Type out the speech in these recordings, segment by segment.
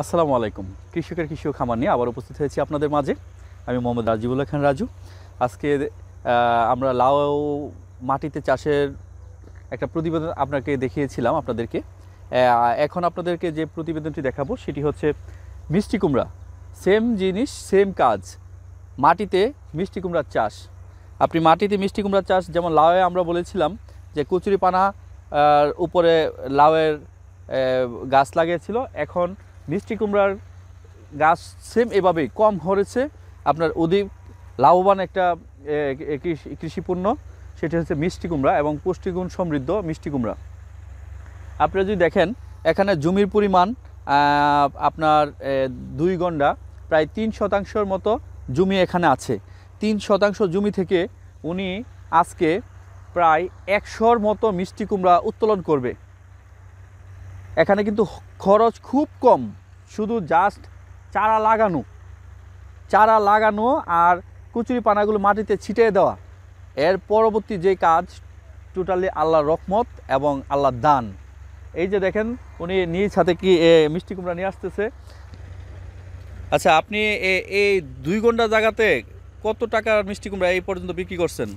আসসালামু আলাইকুম কৃষকের কৃষক খামার নিয়ে আবার উপস্থিত হয়েছি আপনাদের মাঝে আমি মোহাম্মদ রাজিবুল্লাহ খান রাজু আজকে আমরা লাউ মাটিতে চাষের একটা প্রতিবেদন আপনাকে দেখিয়েছিলাম আপনাদেরকে এখন আপনাদেরকে যে প্রতিবেদনটি দেখাবো সেটি হচ্ছে মিষ্টি কুমড়া সেম জিনিস সেম কাজ মাটিতে মিষ্টি কুমড়ার চাষ আপনি মাটিতে মিষ্টি কুমড়ার চাষ যেমন লাউয়ে আমরা বলেছিলাম যে পানা উপরে লাউয়ের গাছ লাগিয়েছিল এখন মিষ্টি কুমড়ার গাছ সেম এভাবেই কম হরেছে আপনার অধিক লাভবান একটা কৃষিপণ্য সেটি হচ্ছে মিষ্টি কুমড়া এবং পুষ্টিগুণ সমৃদ্ধ মিষ্টি কুমড়া আপনারা যদি দেখেন এখানে জমির পরিমাণ আপনার দুই গন্ডা প্রায় তিন শতাংশর মতো জমি এখানে আছে তিন শতাংশ জমি থেকে উনি আজকে প্রায় একশোর মতো মিষ্টি কুমড়া উত্তোলন করবে এখানে কিন্তু খরচ খুব কম শুধু জাস্ট চারা লাগানো চারা লাগানো আর কুচুরি পানাগুলো মাটিতে ছিটিয়ে দেওয়া এর পরবর্তী যে কাজ টোটালি আল্লাহর রকমত এবং আল্লাহর দান এই যে দেখেন উনি নিজ হাতে কি মিষ্টি কুমড়া নিয়ে আসতেছে আচ্ছা আপনি এই দুই ঘন্টা জায়গাতে কত টাকার মিষ্টি কুমড়া এই পর্যন্ত বিক্রি করছেন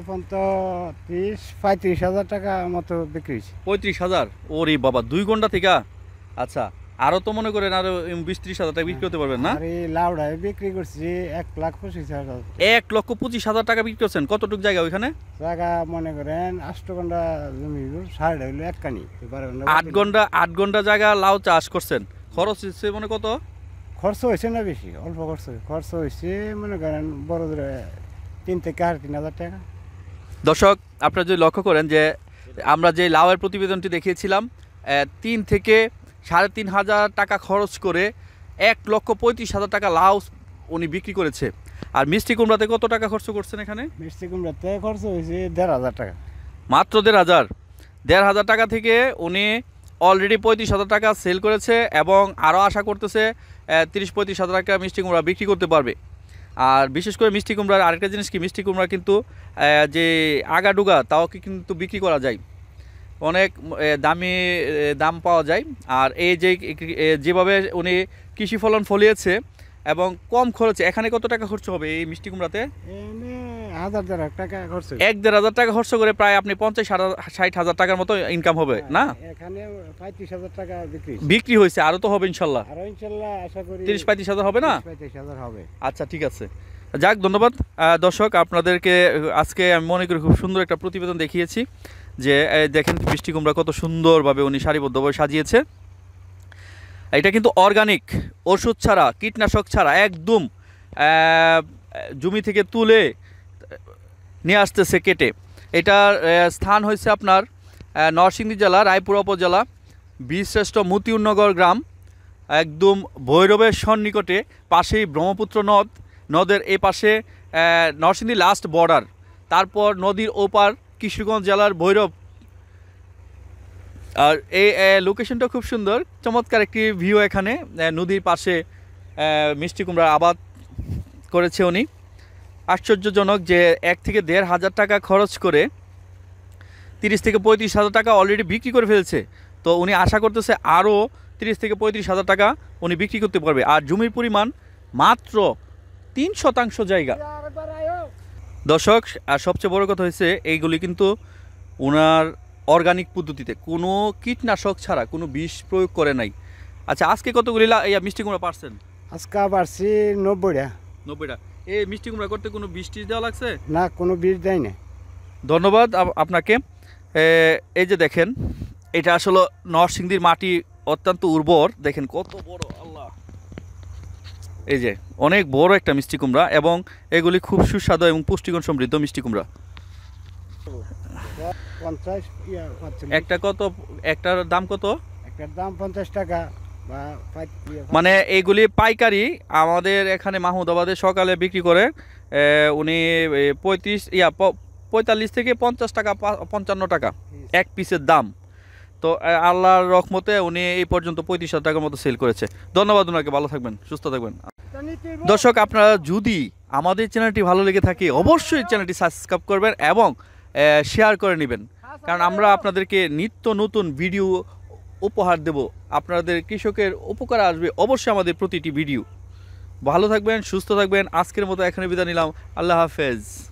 এখন তো ত্রিশ পঁয়ত্রিশ হাজার টাকা মতো বিক্রি হয়েছে পঁয়ত্রিশ হাজার ওরে বাবা দুই ঘন্টা থেকে আচ্ছা আরো তো মনে করেন আরো বিশ ত্রিশ হাজার টাকা বিক্রি করতে পারবেন না আরে লাউডায় বিক্রি করছি এক লাখ পঁচিশ হাজার এক লক্ষ পঁচিশ হাজার টাকা বিক্রি করছেন কতটুকু জায়গা ওইখানে জায়গা মনে করেন আষ্ট ঘন্টা জমি সাড়ে হইলো এক কানি আট ঘন্টা আট ঘন্টা জায়গা লাউ চাষ করছেন খরচ হচ্ছে মনে কত খরচ হয়েছে না বেশি অল্প খরচ খরচ হয়েছে মনে করেন বড় তিন থেকে সাড়ে তিন হাজার টাকা দর্শক আপনারা যদি লক্ষ্য করেন যে আমরা যে লাউয়ের প্রতিবেদনটি দেখিয়েছিলাম তিন থেকে সাড়ে তিন হাজার টাকা খরচ করে এক লক্ষ পঁয়ত্রিশ হাজার টাকা লাউ উনি বিক্রি করেছে আর মিষ্টি কুমড়াতে কত টাকা খরচ করছেন এখানে মিষ্টি কুমড়াতে খরচ হয়েছে দেড় হাজার টাকা মাত্র দেড় হাজার দেড় হাজার টাকা থেকে উনি অলরেডি পঁয়ত্রিশ হাজার টাকা সেল করেছে এবং আরও আশা করতেছে তিরিশ পঁয়ত্রিশ হাজার টাকা মিষ্টি কুমড়া বিক্রি করতে পারবে আর বিশেষ করে মিষ্টি কুমড়ার আরেকটা জিনিস কি মিষ্টি কুমড়া কিন্তু যে আগাডুগা তাও কিন্তু বিক্রি করা যায় অনেক দামি দাম পাওয়া যায় আর এই যে যেভাবে উনি কৃষি ফলন ফলিয়েছে এবং কম খরচে এখানে কত টাকা খরচ হবে এই মিষ্টি কুমড়াতে এক দেড় হাজার টাকা খরচ করে প্রায় আপনি পঞ্চাশ ষাট হাজার টাকার মতো ইনকাম হবে হ্যাঁ, না বিক্রি হয়েছে আরো তো হবে ইনশাল্লাহ তিরিশ পঁয়ত্রিশ হাজার হবে না হবে আচ্ছা ঠিক আছে যাক ধন্যবাদ দর্শক আপনাদেরকে আজকে আমি মনে করি খুব সুন্দর একটা প্রতিবেদন দেখিয়েছি যে দেখেন বৃষ্টি কুমড়া কত সুন্দরভাবে উনি সারিবদ্ধভাবে সাজিয়েছে এটা কিন্তু অর্গানিক ওষুধ ছাড়া কীটনাশক ছাড়া একদম জমি থেকে তুলে নিয়ে আসতেছে কেটে এটার স্থান হয়েছে আপনার নরসিংদী জেলা রায়পুর উপজেলা বীরশ্রেষ্ঠ মতিউন্নগর গ্রাম একদম ভৈরবের সন্নিকটে পাশেই ব্রহ্মপুত্র নদ নদের এ পাশে নরসিংদী লাস্ট বর্ডার তারপর নদীর ওপার কিশোরগঞ্জ জেলার ভৈরব আর এই লোকেশনটা খুব সুন্দর চমৎকার একটি ভিউ এখানে নদীর পাশে মিষ্টি কুমড়ার আবাদ করেছে উনি আশ্চর্যজনক যে এক থেকে দেড় হাজার টাকা খরচ করে তিরিশ থেকে পঁয়ত্রিশ হাজার টাকা অলরেডি বিক্রি করে ফেলছে তো উনি আশা করতেছে আরও তিরিশ থেকে পঁয়ত্রিশ হাজার টাকা উনি বিক্রি করতে পারবে আর জমির পরিমাণ মাত্র তিন শতাংশ জায়গা দর্শক আর সবচেয়ে বড় কথা হয়েছে এইগুলি কিন্তু ওনার অর্গানিক পদ্ধতিতে কোনো কীটনাশক ছাড়া কোনো বিষ প্রয়োগ করে নাই আচ্ছা আজকে কতগুলি মিষ্টি কুমড়া পারছেন আজকে পারছি নব্বইটা নব্বইটা এই মিষ্টি কুমড়া করতে কোনো বৃষ্টি দেওয়া লাগছে না কোনো বীজ দেয় না ধন্যবাদ আপনাকে এই যে দেখেন এটা আসলে নরসিংদীর মাটি অত্যন্ত উর্বর দেখেন কত বড় আল্লাহ এই যে অনেক বড় একটা মিষ্টি কুমড়া এবং এগুলি খুব সুস্বাদু এবং পুষ্টিগুণ সমৃদ্ধ মিষ্টি কুমড়া একটা কত একটার দাম কত একটার দাম পঞ্চাশ টাকা মানে এইগুলি পাইকারি আমাদের এখানে মাহমুদাবাদে সকালে বিক্রি করে উনি পঁয়ত্রিশ ইয়া পঁয়তাল্লিশ থেকে পঞ্চাশ টাকা পঞ্চান্ন টাকা এক পিসের দাম তো আল্লাহর রকমতে উনি এই পর্যন্ত পঁয়ত্রিশ হাজার টাকার মতো সেল করেছে ধন্যবাদ ওনাকে ভালো থাকবেন সুস্থ থাকবেন দর্শক আপনারা যদি আমাদের চ্যানেলটি ভালো লেগে থাকে অবশ্যই চ্যানেলটি সাবস্ক্রাইব করবেন এবং শেয়ার করে নেবেন কারণ আমরা আপনাদেরকে নিত্য নতুন ভিডিও উপহার দেব আপনাদের কৃষকের উপকার আসবে অবশ্যই আমাদের প্রতিটি ভিডিও ভালো থাকবেন সুস্থ থাকবেন আজকের মতো এখানে বিদায় নিলাম আল্লাহ হাফেজ